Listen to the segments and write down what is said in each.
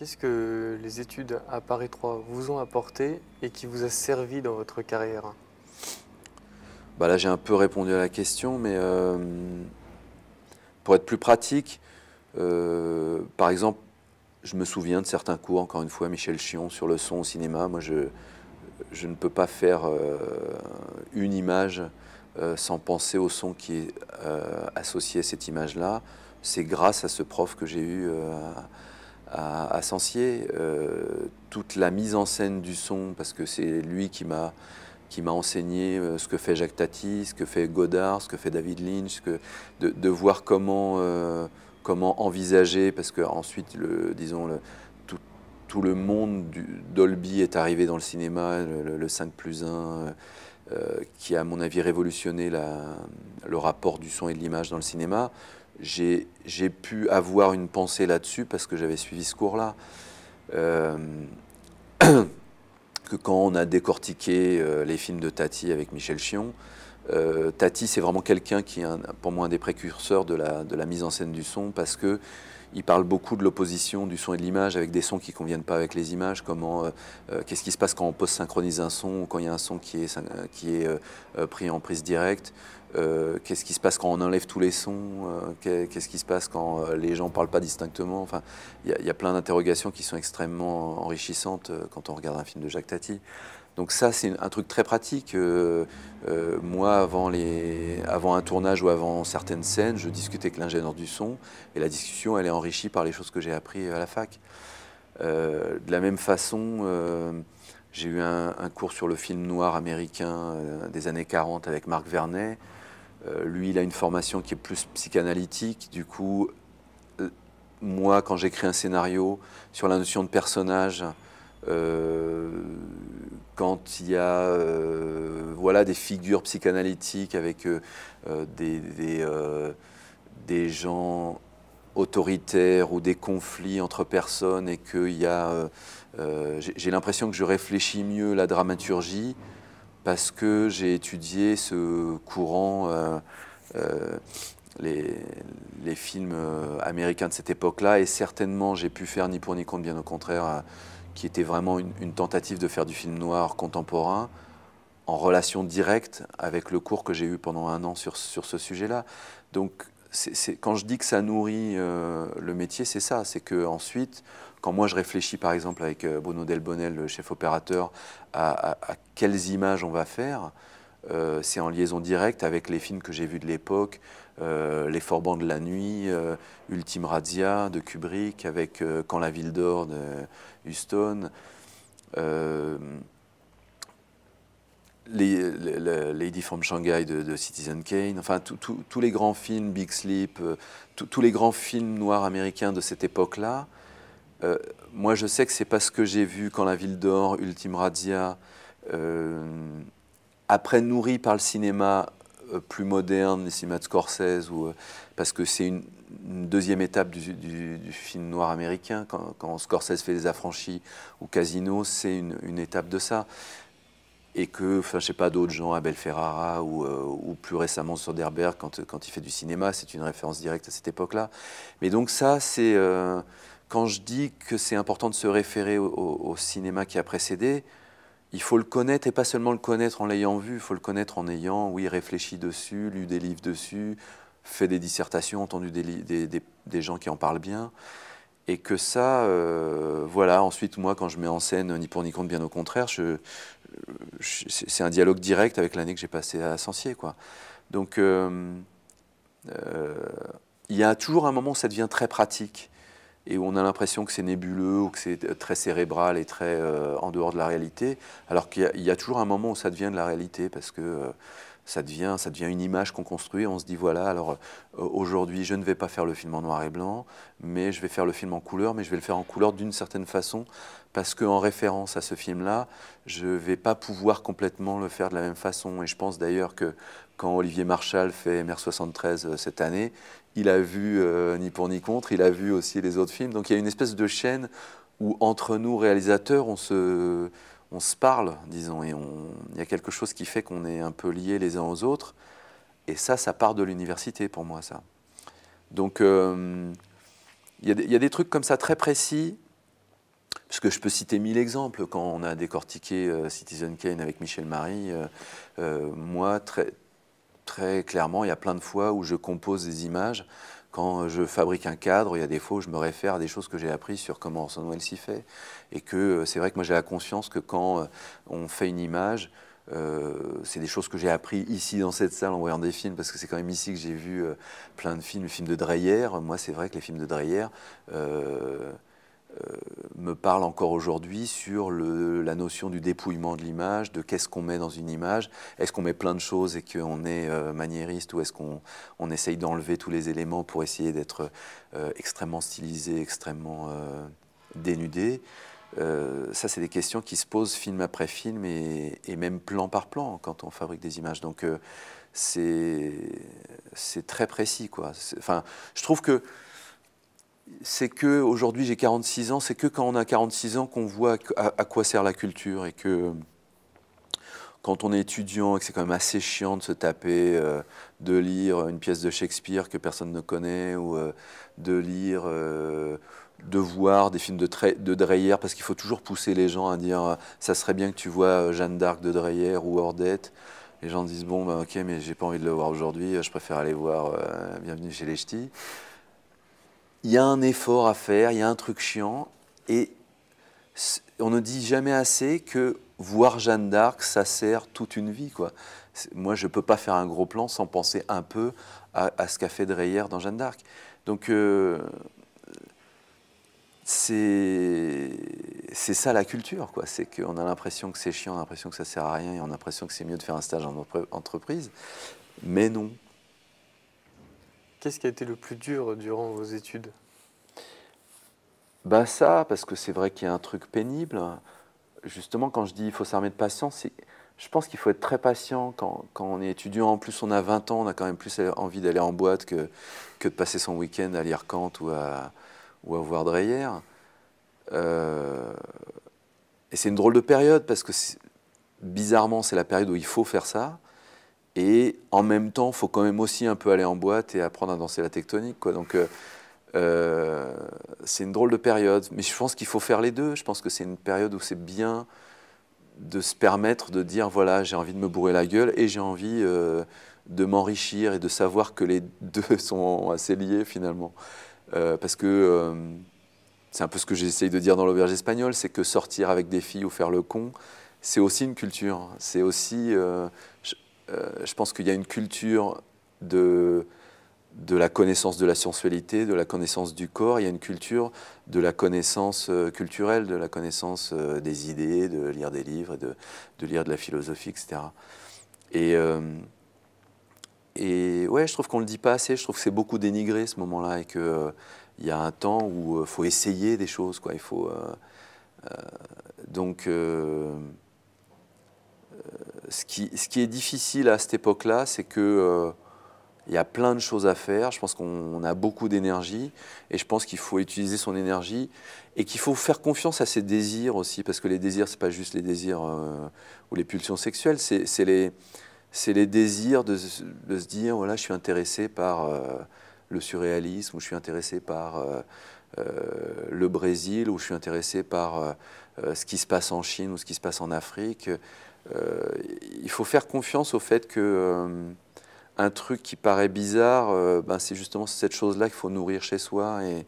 Qu'est-ce que les études à Paris 3 vous ont apporté et qui vous a servi dans votre carrière bah Là, j'ai un peu répondu à la question, mais euh, pour être plus pratique, euh, par exemple, je me souviens de certains cours, encore une fois, Michel Chion, sur le son au cinéma. Moi, je, ne peux pas faire euh, une image sans penser au son qui est associé à cette image-là. C'est grâce à ce prof que j'ai eu à, à euh, toute la mise en scène du son, parce que c'est lui qui m'a qui m'a enseigné euh, ce que fait Jacques Tati, ce que fait Godard, ce que fait David Lynch, de, voir comment, euh, comment envisager, parce que ensuite, le, disons, le, tout, le monde Dolby est arrivé dans le cinéma, le, 5 plus 1, qui a, à mon avis, révolutionné le rapport du son et de l'image dans le cinéma j'ai pu avoir une pensée là-dessus parce que j'avais suivi ce cours-là. Euh, que quand on a décortiqué euh, les films de Tati avec Michel Chion, euh, Tati, c'est vraiment quelqu'un qui est pour moi un des précurseurs de la, de la, mise en scène du son parce que il parle beaucoup de l'opposition du son et de l'image avec des sons qui ne conviennent pas avec les images. Comment, euh, euh, qu'est-ce qui se passe quand on post-synchronise un son quand il y a un son qui est, euh, pris en prise directe Qu'est-ce qui se passe quand on enlève tous les sons Qu'est-ce qui se passe quand les gens ne parlent pas distinctement Enfin, il y, a plein d'interrogations qui sont extrêmement enrichissantes quand on regarde un film de Jacques Tati. Donc ça, c'est un truc très pratique. Euh, euh, moi, avant, les, avant un tournage ou avant certaines scènes, je discutais avec l'ingénieur du son et la discussion, elle est enrichie par les choses que j'ai apprises à la fac. Euh, de la même façon, j'ai eu un, un, cours sur le film noir américain des années 40 avec Marc Vernet. lui, il a une formation qui est plus psychanalytique. Du coup, moi, quand j'écris un scénario sur la notion de personnage, euh, quand il y a euh, voilà, des figures psychanalytiques avec euh, des, des, gens autoritaires ou des conflits entre personnes et qu'il y a... j'ai l'impression que je réfléchis mieux la dramaturgie parce que j'ai étudié ce courant, les, les, films américains de cette époque-là, et certainement j'ai pu faire ni pour ni contre, bien au contraire qui était vraiment une, tentative de faire du film noir contemporain en relation directe avec le cours que j'ai eu pendant un an sur, sur ce sujet-là. Donc, quand je dis que ça nourrit euh, le métier, c'est ça. C'est que ensuite, quand moi je réfléchis par exemple avec euh, Bruno Delbonnel, le chef opérateur, à, quelles images on va faire, euh, c'est en liaison directe avec les films que j'ai vus de l'époque, euh, les Forbans de la Nuit, euh, Ultime Radia de Kubrick, avec euh, Quand la ville d'or de Houston. Lady from Shanghai de, Citizen Kane, enfin tous les grands films, Big Sleep, tous les grands films noirs américains de cette époque-là, moi je sais que c'est parce que j'ai vu quand la ville d'or, Ultime Radia, après nourri par le cinéma, euh, plus moderne, les cinémas de Scorsese, ou, euh, parce que c'est une, deuxième étape du, film noir américain. Quand, Scorsese fait Les Affranchis ou Casino, c'est une, étape de ça. Et que, enfin, je sais pas, d'autres gens, Abel Ferrara euh, ou, plus récemment Soderbergh, quand, quand il fait du cinéma, c'est une référence directe à cette époque-là. Mais donc ça, c'est... quand je dis que c'est important de se référer au cinéma qui a précédé, il faut le connaître et pas seulement le connaître en l'ayant vu, il faut le connaître en ayant, oui, réfléchi dessus, lu des livres dessus, fait des dissertations, entendu des, gens qui en parlent bien. Et que ça, euh, voilà, ensuite, moi, quand je mets en scène Ni pour ni contre, bien au contraire, c'est un dialogue direct avec l'année que j'ai passée à Sancier, quoi. Donc, euh, euh, il y a toujours un moment où ça devient très pratique et on a l'impression que c'est nébuleux ou que c'est très cérébral et très euh, en dehors de la réalité, alors qu'il y, a toujours un moment où ça devient de la réalité parce que euh, ça, devient, ça devient une image qu'on construit. On se dit voilà, alors euh, aujourd'hui je ne vais pas faire le film en noir et blanc, mais je vais faire le film en couleur, mais je vais le faire en couleur d'une certaine façon parce qu'en référence à ce film-là, je ne vais pas pouvoir complètement le faire de la même façon. Et je pense d'ailleurs que quand Olivier Marchal fait Mère 73 cette année, il a vu euh, Ni pour ni contre, il a vu aussi les autres films. Donc il y a une espèce de chaîne où entre nous, réalisateurs, on se, parle, disons, et on, il y a quelque chose qui fait qu'on est un peu liés les uns aux autres. Et ça, ça part de l'université pour moi, ça. Donc euh, il, y a, des trucs comme ça très précis. Parce que je peux citer mille exemples quand on a décortiqué euh, Citizen Kane avec Michel Marie. moi, très, très clairement, il y a plein de fois où je compose des images. Quand je fabrique un cadre, il y a des fois où je me réfère à des choses que j'ai apprises sur comment Orson Welles s'y fait. Et que euh, c'est vrai que moi j'ai la conscience que quand euh, on fait une image, euh, c'est des choses que j'ai appris ici dans cette salle en voyant des films, parce que c'est quand même ici que j'ai vu plein de films, le film de Dreyer. Moi, c'est vrai que les films de Dreyer, euh, parle encore aujourd'hui sur la notion du dépouillement de l'image, de qu'est-ce qu'on met dans une image. Est-ce qu'on met plein de choses et qu'on est euh, maniériste ou est-ce qu'on essaye d'enlever tous les éléments pour essayer d'être euh, extrêmement stylisé, extrêmement euh, dénudé ça, c'est des questions qui se posent film après film et, et, même plan par plan quand on fabrique des images. Donc, c'est très précis. Quoi. Enfin, je trouve que c'est que aujourd'hui j'ai 46 ans, c'est que quand on a 46 ans qu'on voit à, quoi sert la culture et que quand on est étudiant et que c'est quand même assez chiant de se taper, euh, de lire une pièce de Shakespeare que personne ne connaît ou euh, de lire, euh, de voir des films de, de Dreyer parce qu'il faut toujours pousser les gens à dire ça serait bien que tu vois Jeanne d'Arc de Dreyer ou Ordette. Les gens disent bon, bah, ok, mais j'ai pas envie de le voir aujourd'hui, je préfère aller voir Bienvenue chez les Ch'tis il y a un effort à faire, il y a un truc chiant, et on ne dit jamais assez que voir Jeanne d'Arc, ça sert toute une vie. Quoi. Moi, je ne peux pas faire un gros plan sans penser un peu à, ce qu'a fait Dreyer dans Jeanne d'Arc. Donc, euh, c'est c'est ça la culture. C'est qu'on a l'impression que c'est chiant, on a l'impression que ça ne sert à rien, et on a l'impression que c'est mieux de faire un stage en entreprise. Mais non, Qu'est-ce qui a été le plus dur durant vos études Bah ça, parce que c'est vrai qu'il y a un truc pénible. Justement, quand je dis il faut s'armer de patience, je pense qu'il faut être très patient quand, on est étudiant. En plus, on a 20 ans, on a quand même plus envie d'aller en boîte que, de passer son week-end à lire Kant ou à, voir Dreyer. Euh, et c'est une drôle de période parce que bizarrement, c'est la période où il faut faire ça. Et en même temps, il faut quand même aussi un peu aller en boîte et apprendre à danser la tectonique. Quoi. Donc, euh, euh, c'est une drôle de période. Mais je pense qu'il faut faire les deux. Je pense que c'est une période où c'est bien de se permettre de dire voilà, j'ai envie de me bourrer la gueule et j'ai envie euh, de m'enrichir et de savoir que les deux sont assez liés finalement. parce que c'est un peu ce que j'essaye de dire dans l'auberge espagnole c'est que sortir avec des filles ou faire le con, c'est aussi une culture. C'est aussi. Euh, je pense qu'il y a une culture de, de la connaissance de la sensualité, de la connaissance du corps, il y a une culture de la connaissance euh, culturelle, de la connaissance euh, des idées, de lire des livres, de, de lire de la philosophie, etc. Et, et ouais, je trouve qu'on ne le dit pas assez, je trouve que c'est beaucoup dénigré ce moment-là et qu'il il y a un temps où il faut essayer des choses, quoi. Il faut, donc ce, qui, ce qui est difficile à cette époque-là, c'est que euh, il y a plein de choses à faire. Je pense qu'on a beaucoup d'énergie et je pense qu'il faut utiliser son énergie et qu'il faut faire confiance à ses désirs aussi, parce que les désirs, ce n'est pas juste les désirs euh, ou les pulsions sexuelles, c'est les, les, désirs de, se dire, voilà, je suis intéressé par euh, le surréalisme, ou je suis intéressé par le Brésil, ou je suis intéressé par ce qui se passe en Chine ou ce qui se passe en Afrique. Euh, il faut faire confiance au fait que euh, un truc qui paraît bizarre, euh, ben, c'est justement cette chose-là qu'il faut nourrir chez soi. Et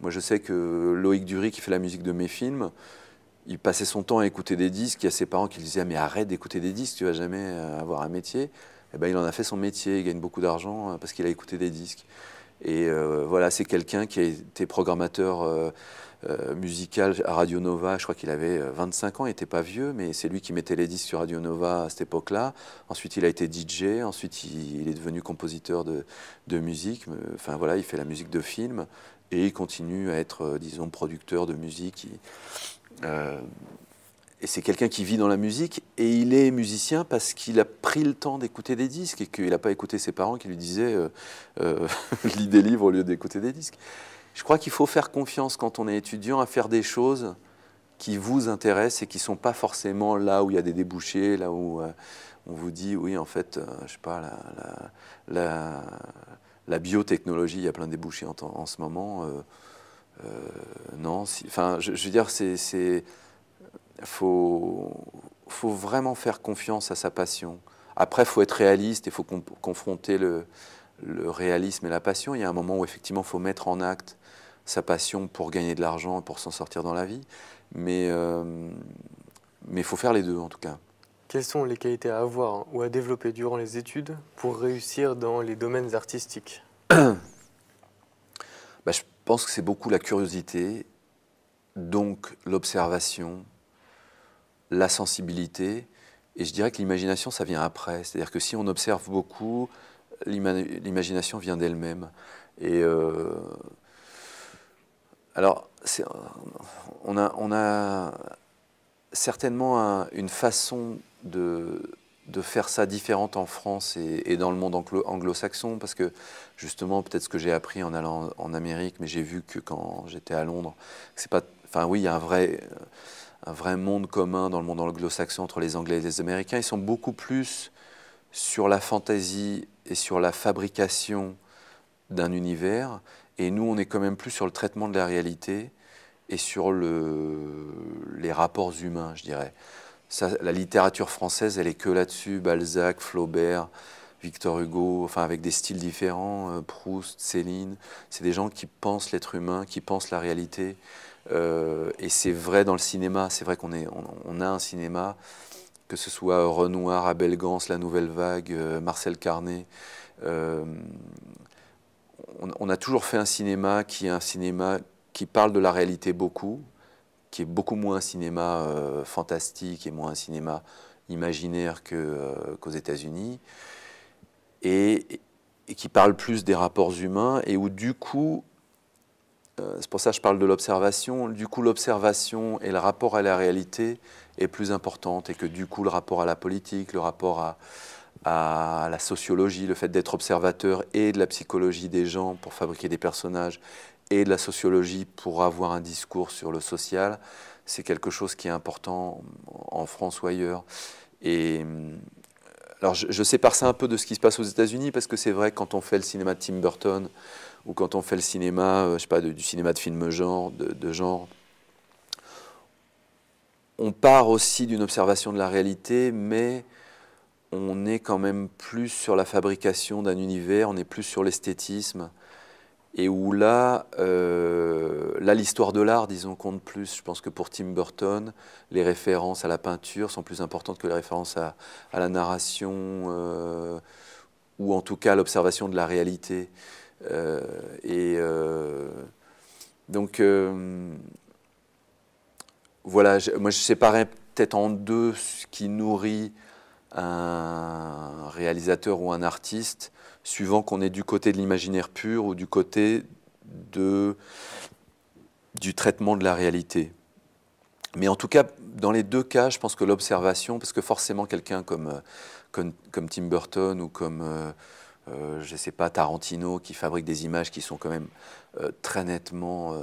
moi, je sais que Loïc Dury, qui fait la musique de mes films, il passait son temps à écouter des disques. Il y a ses parents qui lui disaient ah, mais arrête d'écouter des disques, tu vas jamais avoir un métier. Eh ben, il en a fait son métier. Il gagne beaucoup d'argent parce qu'il a écouté des disques. Et euh, voilà, c'est quelqu'un qui a été programmateur euh, euh, musical à Radio Nova, je crois qu'il avait 25 ans, il n'était pas vieux, mais c'est lui qui mettait les disques sur Radio Nova à cette époque-là. Ensuite, il a été DJ, ensuite il, est devenu compositeur de, musique, enfin voilà, il fait la musique de film, et il continue à être, disons, producteur de musique. Et c'est quelqu'un qui vit dans la musique et il est musicien parce qu'il a pris le temps d'écouter des disques et qu'il n'a pas écouté ses parents qui lui disaient euh, euh lis des livres au lieu d'écouter des disques. Je crois qu'il faut faire confiance quand on est étudiant à faire des choses qui vous intéressent et qui ne sont pas forcément là où il y a des débouchés, là où euh, on vous dit oui en fait, euh, je sais pas, la, la, biotechnologie, il y a plein de débouchés en, ce moment. non, enfin je, veux dire c'est faut, faut vraiment faire confiance à sa passion. Après, il faut être réaliste il faut confronter le, réalisme et la passion. Il y a un moment où effectivement, il faut mettre en acte sa passion pour gagner de l'argent et pour s'en sortir dans la vie. Mais euh, il faut faire les deux en tout cas. Quelles sont les qualités à avoir ou à développer durant les études pour réussir dans les domaines artistiques bah, Je pense que c'est beaucoup la curiosité, donc l'observation, la sensibilité, et je dirais que l'imagination, ça vient après. C'est-à-dire que si on observe beaucoup, l'imagination vient d'elle-même. Et euh, alors, on a, on a, certainement une façon de, faire ça différente en France et, dans le monde anglo-saxon, parce que justement, peut-être ce que j'ai appris en allant en Amérique, mais j'ai vu que quand j'étais à Londres, c'est pas. Enfin, oui, il y a un vrai un vrai monde commun dans le monde anglo-saxon entre les Anglais et les Américains. Ils sont beaucoup plus sur la fantaisie et sur la fabrication d'un univers. Et nous, on est quand même plus sur le traitement de la réalité et sur les rapports humains, je dirais. la littérature française, elle est que là-dessus, Balzac, Flaubert, Victor Hugo, enfin avec des styles différents, euh, Proust, Céline, c'est des gens qui pensent l'être humain, qui pensent la réalité, euh, et c'est vrai dans le cinéma, c'est vrai qu'on est, on, a un cinéma, que ce soit Renoir, Abel Gans, La Nouvelle Vague, euh, Marcel Carnet. Euh, on, a toujours fait un cinéma qui est un cinéma qui parle de la réalité beaucoup, qui est beaucoup moins un cinéma fantastique et moins un cinéma imaginaire qu'aux États-Unis. et qui parle plus des rapports humains et où du coup euh, c'est pour ça que je parle de l'observation. Du coup, l'observation et le rapport à la réalité est plus importante et que du coup, le rapport à la politique, le rapport à, la sociologie, le fait d'être observateur et de la psychologie des gens pour fabriquer des personnages et de la sociologie pour avoir un discours sur le social, c'est quelque chose qui est important en France ou ailleurs alors je, sépare ça un peu de ce qui se passe aux États-Unis parce que c'est vrai quand on fait le cinéma de Tim Burton ou quand on fait le cinéma, euh, je sais pas, du cinéma de film genre, de, de genre, on part aussi d'une observation de la réalité, mais on est quand même plus sur la fabrication d'un univers, on est plus sur l'esthétisme et où euh, là, l'histoire de l'art, disons, compte plus. Je pense que pour Tim Burton, les références à la peinture sont plus importantes que les références à, la narration, euh, ou en tout cas l'observation de la réalité. Euh, et donc, voilà, moi je séparais peut-être en deux ce qui nourrit un réalisateur ou un artiste suivant qu'on est du côté de l'imaginaire pur ou du côté du traitement de la réalité. Mais en tout cas, dans les deux cas, je pense que l'observation, parce que forcément quelqu'un comme, euh, Tim Burton ou comme, euh, euh, je ne sais pas, Tarantino, qui fabrique des images qui sont quand même très nettement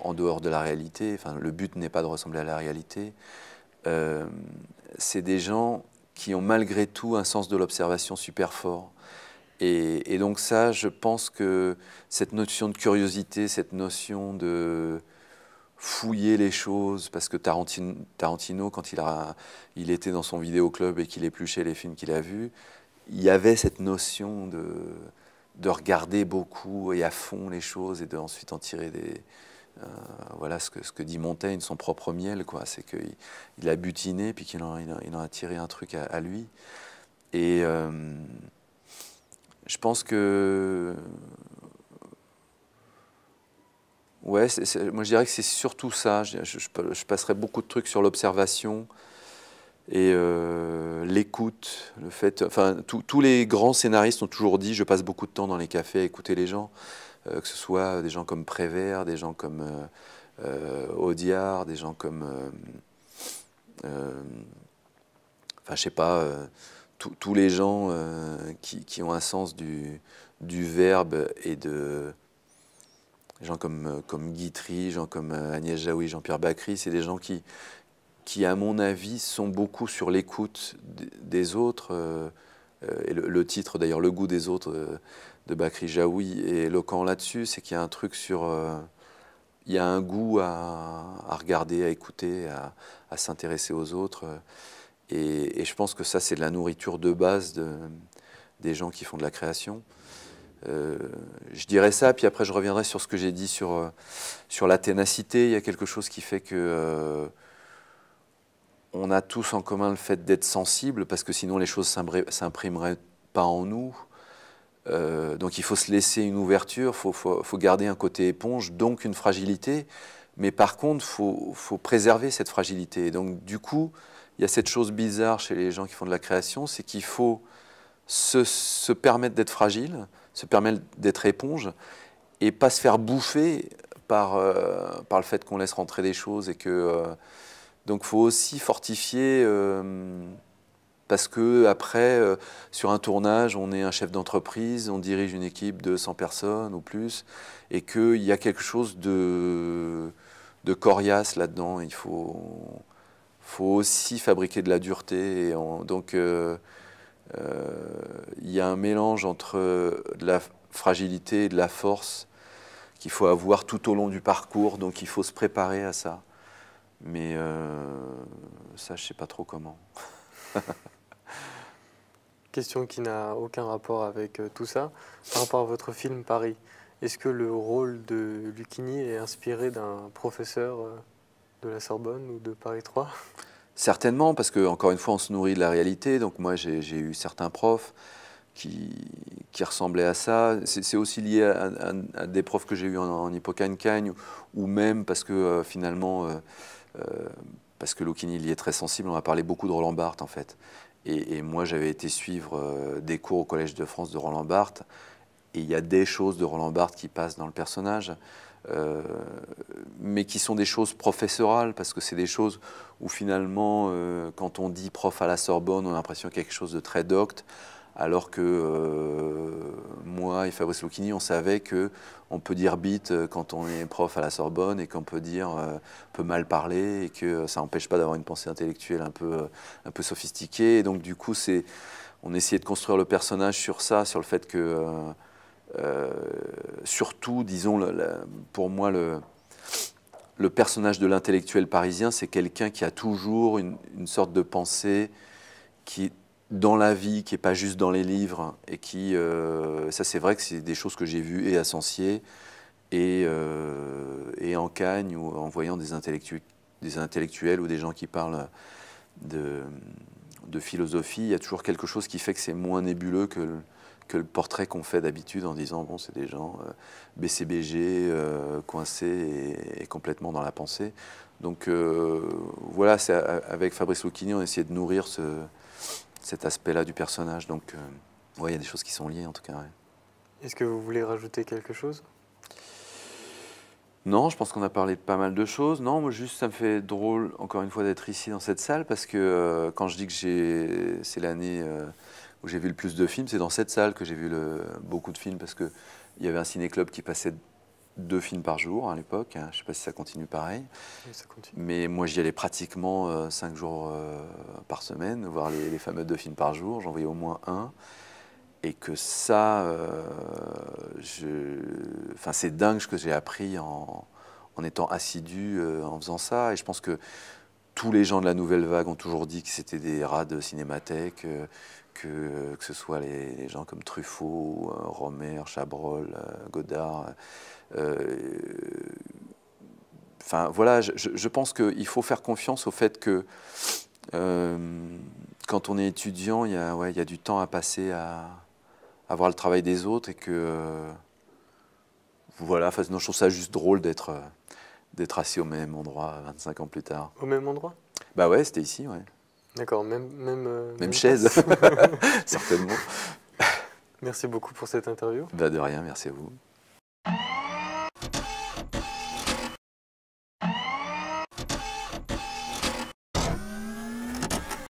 en dehors de la réalité, enfin, le but n'est pas de ressembler à la réalité, c'est des gens qui ont malgré tout un sens de l'observation super fort. Et, donc ça, je pense que cette notion de curiosité, cette notion de fouiller les choses, parce que Tarantino, Tarantino quand il, a, il était dans son vidéoclub et qu'il épluchait les films qu'il a vus, il y avait cette notion de, de regarder beaucoup et à fond les choses et de ensuite en tirer des, euh, voilà ce que, ce que dit Montaigne, son propre miel, quoi. C'est qu'il a butiné, puis qu'il en, il en, a tiré un truc à, lui. Et, euh, je pense que. Ouais, moi je dirais que c'est surtout ça. Je, passerai beaucoup de trucs sur l'observation et euh, l'écoute, le fait. Enfin, tous les grands scénaristes ont toujours dit je passe beaucoup de temps dans les cafés à écouter les gens, euh, que ce soit des gens comme Prévert, des gens comme euh, Audiard, des gens comme. Enfin, je sais pas tous les gens euh, qui, ont un sens du, du verbe et de. Gens comme, comme Guitry, gens comme euh, Agnès Jaoui, Jean-Pierre Bacry, c'est des gens qui, qui, à mon avis, sont beaucoup sur l'écoute des autres. Euh, le, titre, d'ailleurs, Le goût des autres de Bacry Jaoui est éloquent là-dessus, c'est qu'il y a un truc sur. il y a un goût à, regarder, à écouter, à s'intéresser aux autres. Et, je pense que ça, c'est de la nourriture de base des gens qui font de la création. Euh, je dirais ça, puis après je reviendrai sur ce que j'ai dit sur, euh, sur la ténacité. Il y a quelque chose qui fait que euh, on a tous en commun le fait d'être sensible, parce que sinon les choses s'imprimeraient pas en nous. donc il faut se laisser une ouverture, il faut, faut, garder un côté éponge, donc une fragilité. Mais par contre, il faut, faut, préserver cette fragilité. donc du coup, il y a cette chose bizarre chez les gens qui font de la création, c'est qu'il faut se, permettre d'être fragile, se permettre d'être éponge, et pas se faire bouffer par, euh, par le fait qu'on laisse rentrer des choses et que euh, donc faut aussi fortifier euh, parce que après sur un tournage on est un chef d'entreprise on dirige une équipe de 100 personnes ou plus et qu'il y a quelque chose de de coriace là-dedans il faut faut aussi fabriquer de la dureté. Et donc, euh, euh, il y a un mélange entre de la fragilité et de la force qu'il faut avoir tout au long du parcours, donc il faut se préparer à ça. Mais euh, ça, je ne sais pas trop comment. Question qui n'a aucun rapport avec tout ça. Par rapport à votre film Paris, est-ce que le rôle de Lucchini est inspiré d'un professeur de la Sorbonne ou de Paris 3 Certainement, parce qu'encore une fois, on se nourrit de la réalité. Donc moi, j'ai eu certains profs qui, ressemblaient à ça. C'est aussi lié à, des profs que j'ai eu en, en cagne ou, même parce que euh, finalement, euh, euh, parce que Luchini y est très sensible, on a parlé beaucoup de Roland Barthes en fait. Et, et moi, j'avais été suivre des cours au Collège de France de Roland Barthes, et il y a des choses de Roland Barthes qui passent dans le personnage. Euh, mais qui sont des choses professorales, parce que c'est des choses où finalement, euh, quand on dit prof à la Sorbonne, on a l'impression quelque chose de très docte, alors que euh, moi et Fabrice Lucchini, on savait que on peut dire bite quand on est prof à la Sorbonne et qu'on peut dire, on peut mal parler et que ça n'empêche pas d'avoir une pensée intellectuelle un peu, un peu sophistiquée. Et donc du coup, c'est, on essayait de construire le personnage sur ça, sur le fait que euh, surtout, disons, pour moi, le, personnage de l'intellectuel parisien, c'est quelqu'un qui a toujours une, sorte de pensée qui est dans la vie, qui n'est pas juste dans les livres, et qui, euh, ça c'est vrai que c'est des choses que j'ai vues et à Sancier, euh, et, en Cagne, ou en voyant des, intellectuels ou des gens qui parlent de, philosophie, il y a toujours quelque chose qui fait que c'est moins nébuleux que que le portrait qu'on fait d'habitude en disant bon, c'est des gens euh, BCBG, euh, coincés et, complètement dans la pensée. Donc euh, voilà, c'est avec Fabrice Lucchini, on a de nourrir ce, cet aspect-là du personnage. Donc il y a des choses qui sont liées en tout cas. Est-ce que vous voulez rajouter quelque chose non, je pense qu'on a parlé de pas mal de choses. Non, moi juste ça me fait drôle encore une fois d'être ici dans cette salle parce que quand je dis que j'ai, c'est l'année où j'ai vu le plus de films, c'est dans cette salle que j'ai vu beaucoup de films parce qu'il y avait un ciné-club qui passait deux films par jour à l'époque. Hein. Je ne sais pas si ça continue pareil. Mais moi, j'y allais pratiquement euh, cinq jours euh, par semaine, voir les, fameux deux films par jour. J'en voyais au moins un. Et que ça, euh, enfin, c'est dingue ce que j'ai appris en, en, étant assidu en faisant ça. Et je pense que tous les gens de la nouvelle vague ont toujours dit que c'était des rats de cinémathèque, que, que ce soit les, gens comme Truffaut, euh, Romer, Chabrol, euh, Godard. Euh, enfin, voilà, je, pense qu'il faut faire confiance au fait que quand on est étudiant, il y, a, ouais, il y a du temps à passer à, à, voir le travail des autres et que voilà, non, je trouve ça juste drôle d'être d'être assis au même endroit 25 ans plus tard. Au même endroit Bah ouais, c'était ici, ouais. D'accord, même, même, euh, même, chaise, certainement. Merci beaucoup pour cette interview. Bah, de rien, merci à vous.